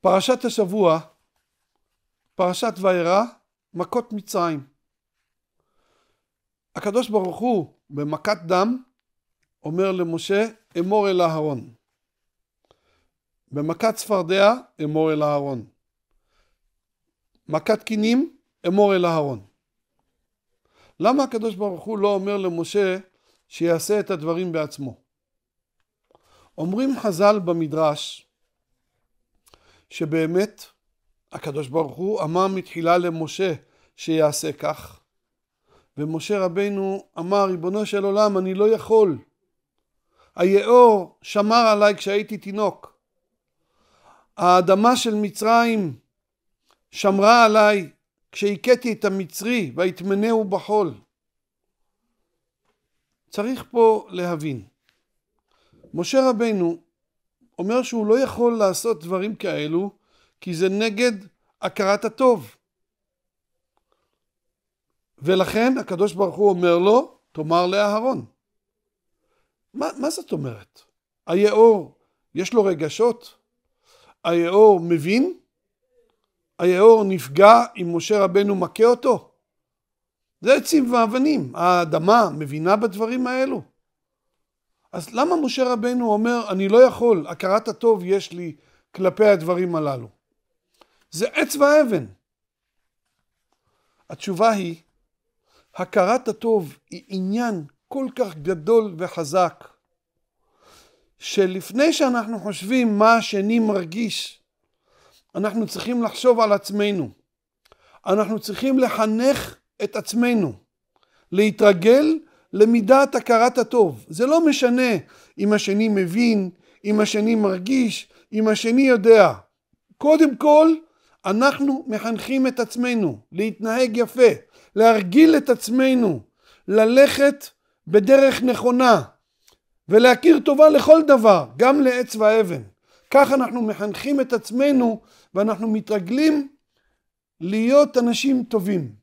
פרשת השבוע, פרשת וירא, מכות מצרים. הקדוש ברוך הוא במכת דם אומר למשה אמור אל אהרון. במכת צפרדע אמור אל אהרון. מכת קינים אמור אל אהרון. למה הקדוש ברוך הוא לא אומר למשה שיעשה את הדברים בעצמו. אומרים חז"ל במדרש שבאמת הקדוש ברוך הוא אמר מתחילה למשה שיעשה כך ומשה רבנו אמר ריבונו של עולם אני לא יכול היאור שמר עליי כשהייתי תינוק האדמה של מצרים שמרה עליי כשהכיתי את המצרי ויטמנהו בחול צריך פה להבין. משה רבנו אומר שהוא לא יכול לעשות דברים כאלו כי זה נגד הכרת הטוב. ולכן הקדוש ברוך הוא אומר לו, תאמר לאהרון. מה, מה זאת אומרת? היהור יש לו רגשות? היהור מבין? היהור נפגע אם משה רבנו מכה אותו? זה עצים ואבנים, האדמה מבינה בדברים האלו. אז למה משה רבנו אומר, אני לא יכול, הכרת הטוב יש לי כלפי הדברים הללו? זה עץ ואבן. התשובה היא, הכרת הטוב היא עניין כל כך גדול וחזק, שלפני שאנחנו חושבים מה השני מרגיש, אנחנו צריכים לחשוב על עצמנו. אנחנו צריכים לחנך את עצמנו, להתרגל למידת הכרת הטוב. זה לא משנה אם השני מבין, אם השני מרגיש, אם השני יודע. קודם כל, אנחנו מחנכים את עצמנו להתנהג יפה, להרגיל את עצמנו ללכת בדרך נכונה ולהכיר טובה לכל דבר, גם לעץ ואבן. כך אנחנו מחנכים את עצמנו ואנחנו מתרגלים להיות אנשים טובים.